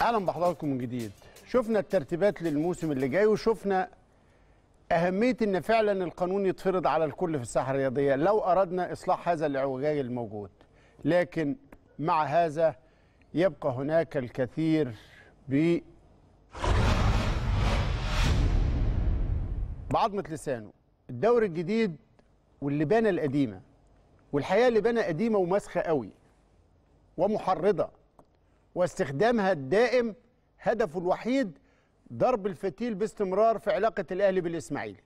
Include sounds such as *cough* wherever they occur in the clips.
اهلا بحضراتكم من جديد شفنا الترتيبات للموسم اللي جاي وشفنا اهميه ان فعلا القانون يتفرض على الكل في الساحه الرياضيه لو اردنا اصلاح هذا الاعوجاج الموجود لكن مع هذا يبقى هناك الكثير ب بعضمه لسانه الدوري الجديد واللبانه القديمه والحقيقه اللبانه قديمه وماسخه قوي ومحرضه واستخدامها الدائم هدفه الوحيد ضرب الفتيل باستمرار في علاقة الأهلي بالإسماعيلي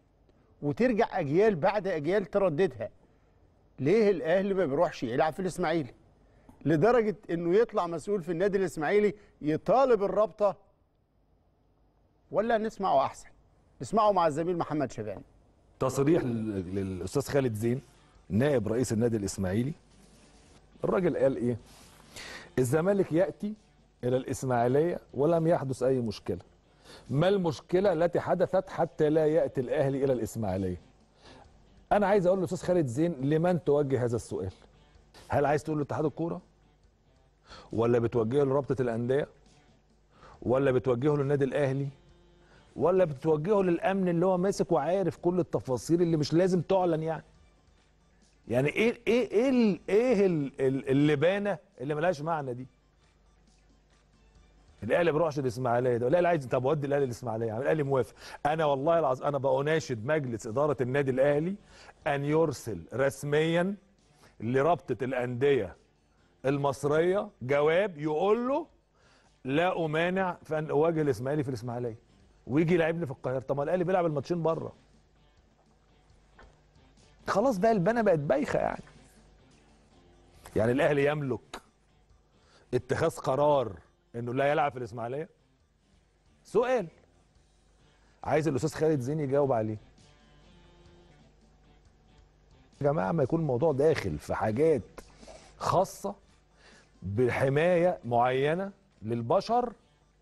وترجع أجيال بعد أجيال ترددها ليه الأهلي ما بيروحش يلعب في الإسماعيلي لدرجة أنه يطلع مسؤول في النادي الإسماعيلي يطالب الرابطة ولا نسمعه أحسن نسمعه مع الزميل محمد شبان تصريح للأستاذ خالد زين نائب رئيس النادي الإسماعيلي الراجل قال إيه الزمالك ياتي الى الاسماعيليه ولم يحدث اي مشكله ما المشكله التي حدثت حتى لا ياتي الاهلي الى الاسماعيليه انا عايز اقول للاستاذ خالد زين لمن توجه هذا السؤال هل عايز تقول لاتحاد الكوره ولا بتوجهه لرابطه الانديه ولا بتوجهه للنادي الاهلي ولا بتوجهه للامن اللي هو ماسك وعارف كل التفاصيل اللي مش لازم تعلن يعني يعني ايه ايه ايه ايه اللبانه اللي ملهاش معنى دي الاهلي بروحش الاسماعيليه ده الاهلي عايز طب ودي الاهلي الاسماعيليه يعني الاهلي موافق انا والله العظيم انا بأناشد مجلس اداره النادي الاهلي ان يرسل رسميا لرابطه الانديه المصريه جواب يقول له لا امانع في ان اواجه الاسماعيلي في الاسماعيليه ويجي يلاعبني في القاهره طب ما الاهلي بيلعب الماتشين بره خلاص بقى البنا بقت بايخه يعني يعني الاهلي يملك اتخاذ قرار انه لا يلعب في الاسماعيليه سؤال عايز الاستاذ خالد زين يجاوب عليه يا جماعه ما يكون الموضوع داخل في حاجات خاصه بحمايه معينه للبشر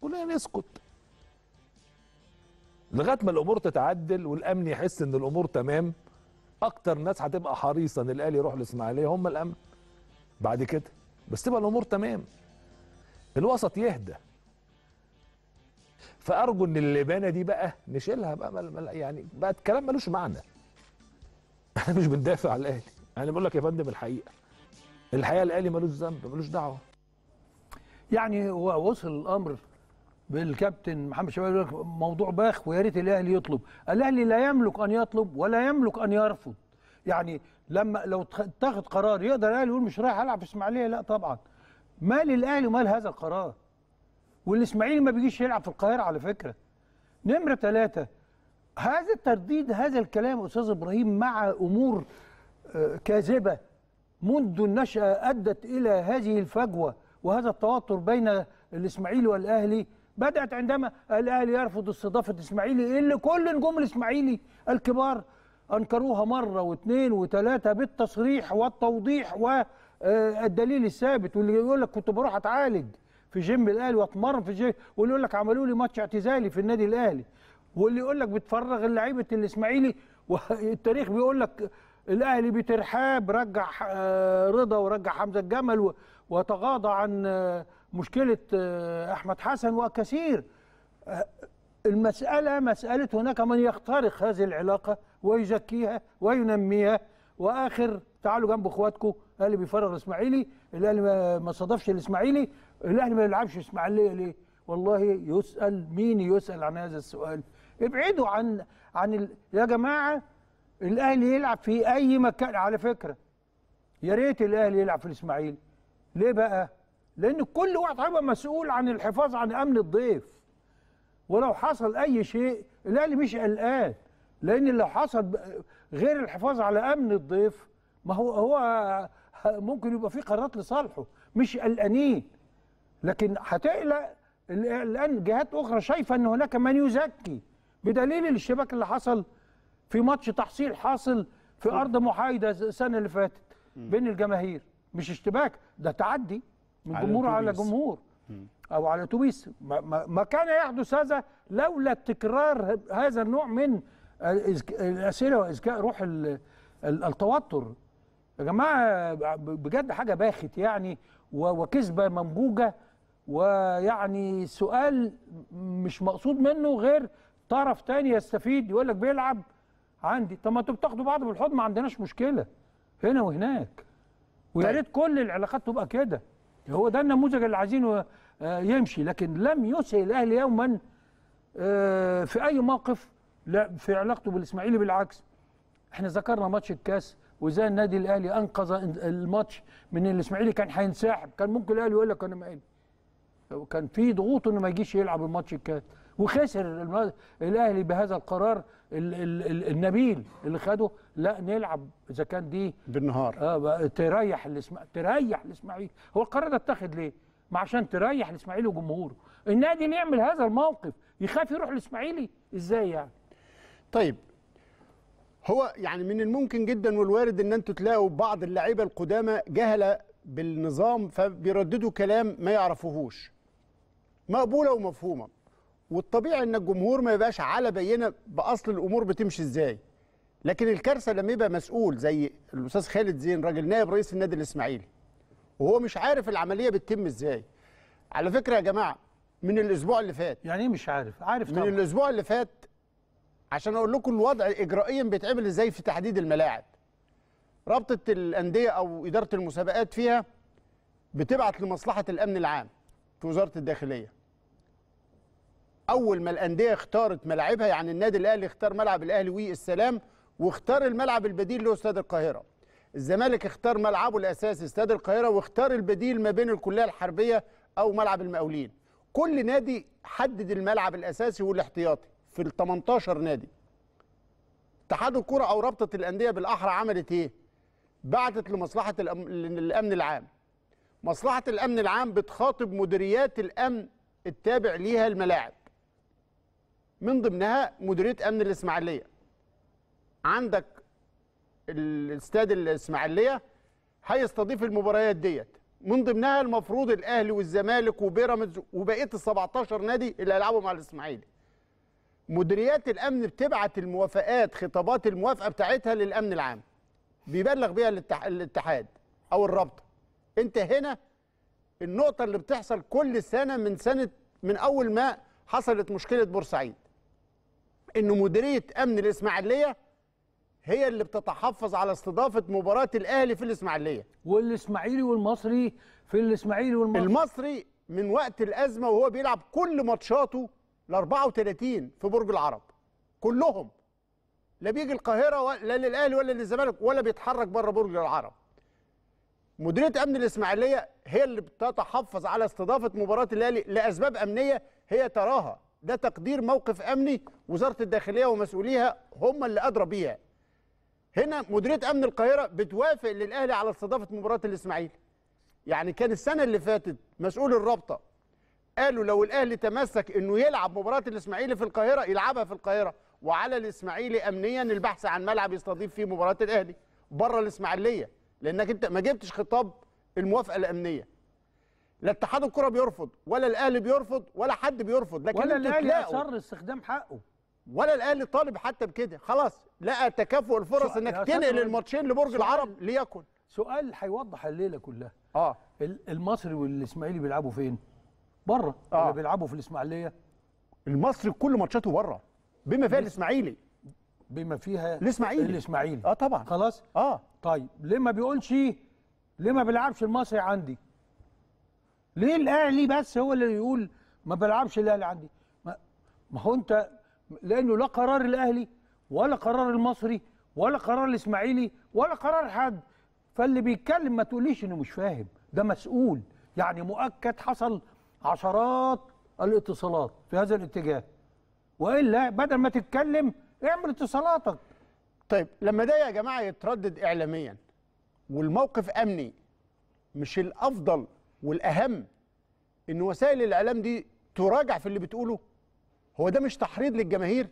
كلنا نسكت لغايه ما الامور تتعدل والامن يحس ان الامور تمام اكتر ناس هتبقى حريصه ان الاهلي يروح الاسماعيليه هم الامن بعد كده بس تبقى الامور تمام الوسط يهدى فارجو ان اللبانه دي بقى نشيلها بقى مل مل يعني بقى الكلام ملوش معنى *laughs* احنا مش بندافع على الاهلي انا بقول لك يا فندم الحقيقه الحقيقه الاهلي ملوش ذنب ملوش دعوه يعني هو وصل الامر بالكابتن محمد شباب يقول لك موضوع باخ ويا ريت الاهلي يطلب الاهلي لا يملك ان يطلب ولا يملك ان يرفض يعني لما لو اتخذ قرار يقدر الاهلي يقول مش رايح العب في اسماعيليه لا طبعا مال الاهلي ومال هذا القرار والاسماعيلي ما بيجيش يلعب في القاهره على فكره نمره ثلاثة هذا الترديد هذا الكلام استاذ ابراهيم مع امور آه، كاذبه منذ النشاه ادت الى هذه الفجوه وهذا التوتر بين الاسماعيلي والاهلي بدأت عندما الأهلي يرفض استضافة الاسماعيلي اللي كل نجوم الإسماعيلي الكبار أنكروها مرة واثنين وثلاثة بالتصريح والتوضيح والدليل الثابت واللي يقول لك كنت بروح أتعالج في جيم الأهلي وأتمرن في جيم واللي يقول لك عملوا لي ماتش اعتزالي في النادي الأهلي واللي يقول لك بتفرغ لعيبة الإسماعيلي *laughs* والتاريخ بيقول لك الاهلي بترحاب رجع آه، رضا ورجع حمزه الجمل وتغاضى عن مشكله آه، احمد حسن وكثير آه، المساله مساله هناك من يخترق هذه العلاقه ويزكيها وينميها واخر تعالوا جنب اخواتكم الاهلي بيفرغ الاسماعيلي الاهلي ما صادفش الاسماعيلي الاهلي ما بيلعبش اسماعيليه ليه والله يسال مين يسال عن هذا السؤال ابعدوا عن عن ال... يا جماعه الاهلي يلعب في اي مكان على فكره يا ريت الاهلي يلعب في الاسماعيلي ليه بقى لان كل واحد هيبقى مسؤول عن الحفاظ عن امن الضيف ولو حصل اي شيء الاهلي مش قلقان لان لو حصل غير الحفاظ على امن الضيف ما هو هو ممكن يبقى في قرارات لصالحه مش قلقانين لكن هتقلق الان جهات اخرى شايفه ان هناك من يزكي بدليل الاشتباك اللي حصل في ماتش تحصيل حاصل في ارض محايده السنه اللي فاتت بين الجماهير مش اشتباك ده تعدي من على جمهور على جمهور او على اتوبيس ما, ما كان يحدث هذا لولا تكرار هذا النوع من الاسئله واذكاء روح التوتر يا جماعه بجد حاجه باخت يعني وكذبه منبوجه ويعني سؤال مش مقصود منه غير طرف تاني يستفيد يقول لك بيلعب عندي طب ما انتوا بتاخدوا بعض بالحضن ما عندناش مشكله هنا وهناك ويا طيب. ريت كل العلاقات تبقى كده هو ده النموذج اللي عايزينه يمشي لكن لم يسهل الاهلي يوما آه، في اي موقف لا في علاقته بالاسماعيلي بالعكس احنا ذكرنا ماتش الكاس وازاي النادي الاهلي انقذ الماتش من الاسماعيلي كان هينسحب كان ممكن الاهلي يقول لك انا مقالي كان في ضغوط انه ما يجيش يلعب الماتش الكاس وخسر الاهلي بهذا القرار ال ال النبيل اللي خده لا نلعب اذا كان دي بالنهار اه تريح الاسماعيلي تريح الاسماعيلي هو القرار ده اتخذ ليه؟ ما عشان تريح الاسماعيلي وجمهوره النادي اللي يعمل هذا الموقف يخاف يروح الاسماعيلي ازاي يعني؟ طيب هو يعني من الممكن جدا والوارد ان انتوا تلاقوا بعض اللعيبه القدامى جهله بالنظام فبيرددوا كلام ما يعرفوهوش مقبوله ومفهومه والطبيعي ان الجمهور ما يبقاش على بينه باصل الامور بتمشي ازاي لكن الكارثه لما يبقى مسؤول زي الاستاذ خالد زين راجل نائب رئيس النادي الاسماعيلي وهو مش عارف العمليه بتتم ازاي على فكره يا جماعه من الاسبوع اللي فات يعني ايه مش عارف عارف طبعا. من الاسبوع اللي فات عشان اقول لكم الوضع اجرائيا بيتعمل ازاي في تحديد الملاعب رابطه الانديه او اداره المسابقات فيها بتبعت لمصلحه الامن العام في وزاره الداخليه اول ما الانديه اختارت ملاعبها يعني النادي الاهلي اختار ملعب الاهلي وي السلام واختار الملعب البديل له استاد القاهره الزمالك اختار ملعبه الاساسي استاد القاهره واختار البديل ما بين الكليه الحربيه او ملعب المقاولين كل نادي حدد الملعب الاساسي والاحتياطي في ال 18 نادي اتحاد الكره او رابطه الانديه بالاحرى عملت ايه بعتت لمصلحه الأم... الامن العام مصلحه الامن العام بتخاطب مديريات الامن التابع ليها الملاعب من ضمنها مديريه امن الاسماعيليه عندك الاستاد الاسماعيليه هيستضيف المباريات ديت من ضمنها المفروض الاهلي والزمالك وبيراميدز وبقيه ال 17 نادي اللي هيلعبوا مع الاسماعيلي مديريات الامن بتبعت الموافقات خطابات الموافقه بتاعتها للامن العام بيبلغ بيها الاتحاد او الرابطه انت هنا النقطه اللي بتحصل كل سنه من سنه من اول ما حصلت مشكله بورسعيد انه مديريه امن الاسماعيليه هي اللي بتتحفظ على استضافه مباراه الاهلي في الاسماعيليه والاسماعيلي والمصري في الاسماعيلي والمصري المصري من وقت الازمه وهو بيلعب كل ماتشاته ل 34 في برج العرب كلهم لا بيجي القاهره لا للاهلي ولا للزمالك ولا بيتحرك بره برج العرب مديريه امن الاسماعيليه هي اللي بتتحفظ على استضافه مباراه الاهلي لاسباب امنيه هي تراها ده تقدير موقف امني وزاره الداخليه ومسؤوليها هم اللي ادرى بيها هنا مديريه امن القاهره بتوافق للاهلي على استضافه مباراه الاسماعيلي يعني كان السنه اللي فاتت مسؤول الرابطه قالوا لو الاهلي تمسك انه يلعب مباراه الاسماعيلي في القاهره يلعبها في القاهره وعلى الاسماعيلي امنيا البحث عن ملعب يستضيف فيه مباراه الاهلي بره الاسماعيليه لانك انت ما جبتش خطاب الموافقه الامنيه لا اتحاد الكره بيرفض ولا الاهلي بيرفض ولا حد بيرفض لكن ولا الاهلي اصر استخدام حقه ولا الاهلي طالب حتى بكده خلاص لقى تكافؤ الفرص انك تنقل الماتشين لبرج العرب ليكن سؤال هيوضح الليله كلها اه المصري والاسماعيلي بيلعبوا فين بره آه. ولا بيلعبوا في الاسماعيليه المصري كل ماتشاته بره بما فيها الاسماعيلي بما فيها الاسماعيلي الاسماعيلي اه طبعا خلاص اه طيب ليه ما بيقولش ليه ما بيلعبش المصري عندي ليه الاهلي بس هو اللي يقول ما بلعبش الاهلي عندي ما, ما هو انت لانه لا قرار الاهلي ولا قرار المصري ولا قرار الاسماعيلي ولا قرار حد فاللي بيتكلم ما تقوليش انه مش فاهم ده مسؤول يعني مؤكد حصل عشرات الاتصالات في هذا الاتجاه والا بدل ما تتكلم اعمل اتصالاتك طيب لما ده يا جماعه يتردد اعلاميا والموقف امني مش الافضل والاهم ان وسائل الاعلام دي تراجع في اللي بتقوله هو ده مش تحريض للجماهير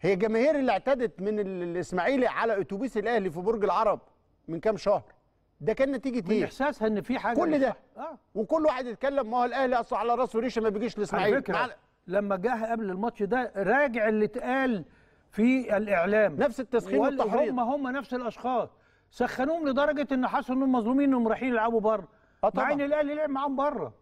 هي الجماهير اللي اعتدت من الاسماعيلي على اتوبيس الاهلي في برج العرب من كام شهر ده كان نتيجه ايه؟ احساسها ان في حاجه كل ده آه. وكل واحد يتكلم ما هو الاهلي اصل على راسه ريشه ما بيجيش الاسماعيلي على... لما جه قبل الماتش ده راجع اللي اتقال في الاعلام نفس التسخين والتحريض هم هم نفس الاشخاص سخنوهم لدرجه ان حسوا انهم مظلومين انهم رايحين يلعبوا بره آه مع ان الاهلي لعب معاهم بره